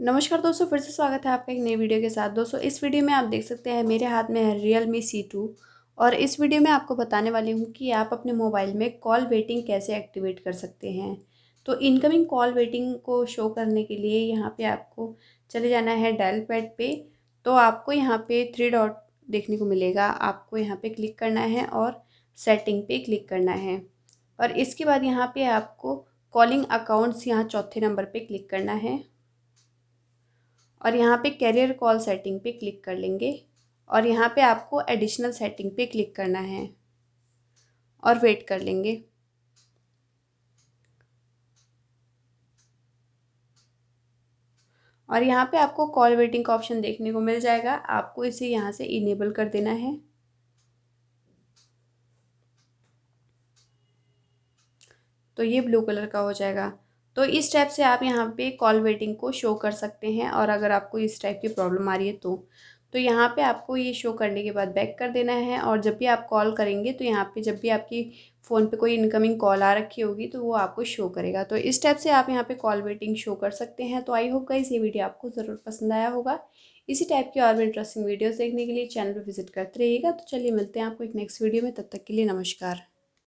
नमस्कार दोस्तों फिर से स्वागत है आपका एक नई वीडियो के साथ दोस्तों इस वीडियो में आप देख सकते हैं मेरे हाथ में है रियल मी सी टू और इस वीडियो में आपको बताने वाली हूँ कि आप अपने मोबाइल में कॉल वेटिंग कैसे एक्टिवेट कर सकते हैं तो इनकमिंग कॉल वेटिंग को शो करने के लिए यहाँ पे आपको चले जाना है डायल पैड पर तो आपको यहाँ पर थ्री डॉट देखने को मिलेगा आपको यहाँ पर क्लिक करना है और सेटिंग पे क्लिक करना है और इसके बाद यहाँ पर आपको कॉलिंग अकाउंट्स यहाँ चौथे नंबर पर क्लिक करना है और यहाँ पे कैरियर कॉल सेटिंग पे क्लिक कर लेंगे और यहाँ पे आपको एडिशनल सेटिंग पे क्लिक करना है और वेट कर लेंगे और यहाँ पे आपको कॉल वेटिंग का ऑप्शन देखने को मिल जाएगा आपको इसे यहाँ से इनेबल कर देना है तो ये ब्लू कलर का हो जाएगा तो इस टाइप से आप यहाँ पे कॉल वेटिंग को शो कर सकते हैं और अगर आपको इस टाइप की प्रॉब्लम आ रही है तो तो यहाँ पे आपको ये शो करने के बाद बैक कर देना है और जब भी आप कॉल करेंगे तो यहाँ पे जब भी आपकी फ़ोन पे कोई इनकमिंग कॉल आ रखी होगी तो वो आपको शो करेगा तो इस टाइप से आप यहाँ पे कॉल वेटिंग शो कर सकते हैं तो आई होप का ये वीडियो आपको ज़रूर पसंद आया होगा इसी टाइप की और भी इंटरेस्टिंग वीडियोज़ देखने के लिए चैनल पर विजिट करते रहिएगा तो चलिए मिलते हैं आपको एक नेक्स्ट वीडियो में तब तक के लिए नमस्कार